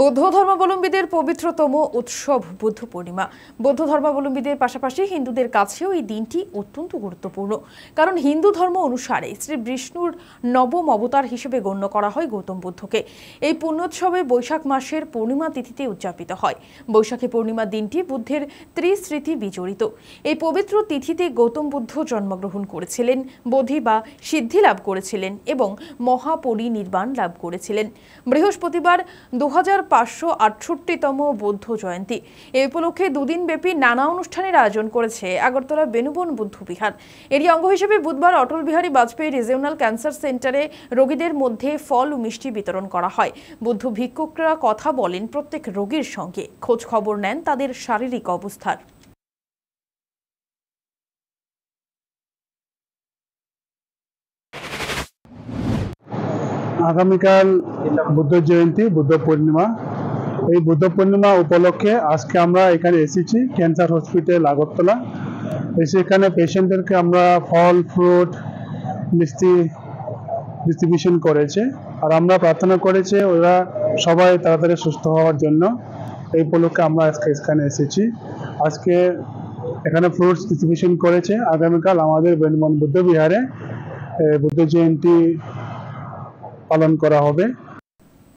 বৌদ্ধ ধর্মাবলম্বীদের পবিত্রতম উৎসব বুদ্ধ পূর্ণিমা বৌদ্ধ ধর্মাবলম্বীদের পাশাপাশি হিন্দুদের কাছেও এই দিনটি অত্যন্ত গুরুত্বপূর্ণ কারণ হিন্দু ধর্ম অনুসারে শ্রী বিষ্ণুর নবম অবতার হিসেবে গণ্য করা হয় গৌতম বুদ্ধকে এই পুণ্যোৎসবে বৈশাখ মাসের পূর্ণিমা তিথিতে উদযাপিত হয় বৈশাখী পূর্ণিমা দিনটি বুদ্ধের ত্রিস্মৃতি বিজড়িত এই পবিত্র তিথিতে গৌতম বুদ্ধ জন্মগ্রহণ করেছিলেন বোধি বা সিদ্ধি লাভ করেছিলেন এবং মহাপরিনির্বাণ লাভ করেছিলেন বৃহস্পতিবার দু পাঁচশো আটষট্টিতম বৌদ্ধ জয়ন্তী এ উপলক্ষে দুদিন ব্যাপী নানা অনুষ্ঠানের আয়োজন করেছে আগরতলা বেনুবন বুদ্ধ বিহার এরই অঙ্গ হিসেবে বুধবার অটল বিহারী বাজপেয়ী রিজিওনাল ক্যান্সার সেন্টারে রোগীদের মধ্যে ফল ও মিষ্টি বিতরণ করা হয় বুদ্ধ ভিক্ষুকরা কথা বলেন প্রত্যেক রোগীর সঙ্গে খোঁজ খবর নেন তাদের শারীরিক অবস্থার আগামীকাল বুদ্ধ জয়ন্তী বুদ্ধ পূর্ণিমা এই বুদ্ধ পূর্ণিমা উপলক্ষে আজকে আমরা এখানে এসেছি ক্যান্সার হসপিটাল আগরতলা এসে এখানে পেশেন্টদেরকে আমরা ফল ফ্রুট মিষ্টি ডিস্ট্রিবিউশন করেছে আর আমরা প্রার্থনা করেছে ওরা সবাই তাড়াতাড়ি সুস্থ হওয়ার জন্য এই উপলক্ষে আমরা আজকে এখানে এসেছি আজকে এখানে ফ্রুটস ডিস্ট্রিবিউশন করেছে আগামীকাল আমাদের বেনমন বুদ্ধ বিহারে বুদ্ধ জয়ন্তী পালন করা হবে